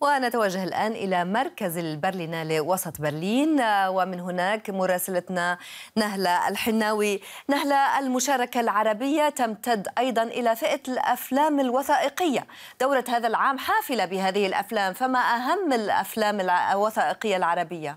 ونتوجه الآن إلى مركز البرلينالي وسط برلين آه، ومن هناك مراسلتنا نهلة الحناوي نهلة المشاركة العربية تمتد أيضا إلى فئة الأفلام الوثائقية دورة هذا العام حافلة بهذه الأفلام فما أهم الأفلام الوثائقية العربية؟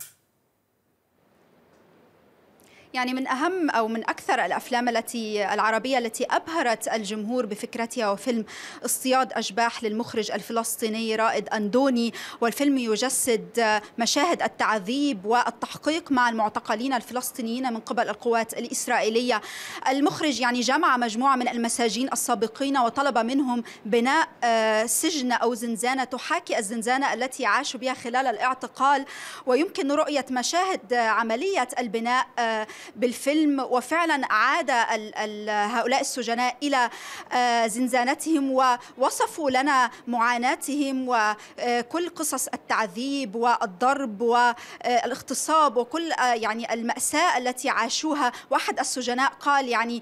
يعني من أهم أو من أكثر الأفلام التي العربية التي أبهرت الجمهور بفكرتها وفيلم اصطياد أشباح للمخرج الفلسطيني رائد أندوني والفيلم يجسد مشاهد التعذيب والتحقيق مع المعتقلين الفلسطينيين من قبل القوات الإسرائيلية المخرج يعني جمع مجموعة من المساجين السابقين وطلب منهم بناء آه، سجن أو زنزانة تحاكي الزنزانة التي عاشوا بها خلال الاعتقال ويمكن رؤية مشاهد عملية البناء آه، بالفيلم وفعلا عاد هؤلاء السجناء إلى آه، زنزانتهم ووصفوا لنا معاناتهم وكل آه، قصص التعذيب والضرب والاغتصاب آه، وكل يعني المأساة التي عاشوها واحد السجناء قال يعني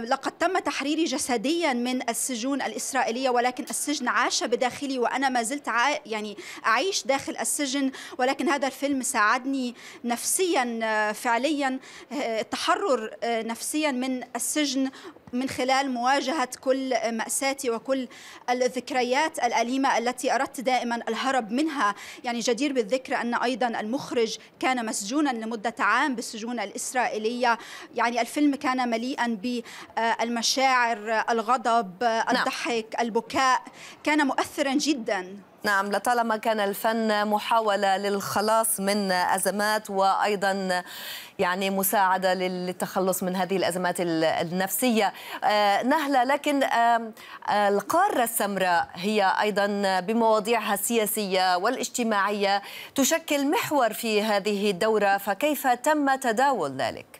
لقد تم تحريري جسديا من السجون الإسرائيلية ولكن السجن عاش بداخلي وأنا ما زلت يعني أعيش داخل السجن ولكن هذا الفيلم ساعدني نفسيا فعليا التحرر آه، نفسيا من السجن من خلال مواجهة كل مأساتي وكل الذكريات الأليمة التي أردت دائما الهرب منها يعني جدير بالذكر أن أيضا المخرج كان مسجونا لمدة عام بالسجون الإسرائيلية يعني الفيلم كان مليئا بالمشاعر الغضب نعم. الضحك البكاء كان مؤثرا جدا نعم لطالما كان الفن محاولة للخلاص من أزمات وأيضا يعني مساعدة للتخلص من هذه الأزمات النفسية آه، نهلة لكن آه، القارة السمراء هي أيضا بمواضيعها السياسية والاجتماعية تشكل محور في هذه الدورة فكيف تم تداول ذلك؟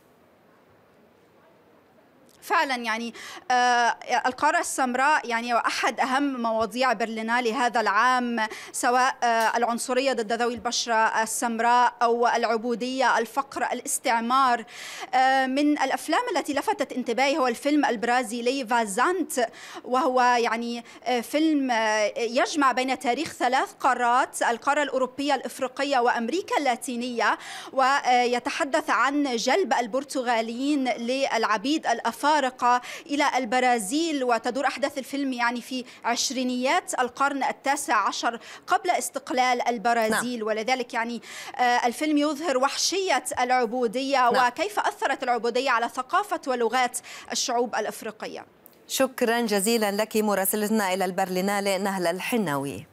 فعلا يعني آه، القارة السمراء يعني أحد أهم مواضيع برلينالي هذا العام سواء آه، العنصرية ضد ذوي البشرة السمراء أو العبودية الفقر الاستعمار آه، من الأفلام التي لفتت انتباهي هو الفيلم البرازيلي فازانت وهو يعني فيلم يجمع بين تاريخ ثلاث قارات القارة الأوروبية الإفريقية وأمريكا اللاتينية ويتحدث عن جلب البرتغاليين للعبيد الأفارقة الخارقة إلى البرازيل وتدور أحداث الفيلم يعني في عشرينيات القرن التاسع عشر قبل استقلال البرازيل نعم. ولذلك يعني آه، الفيلم يظهر وحشية العبودية نعم. وكيف أثرت العبودية على ثقافة ولغات الشعوب الأفريقية شكرا جزيلا لك مراسلتنا إلى البرلينالي نهلة الحناوي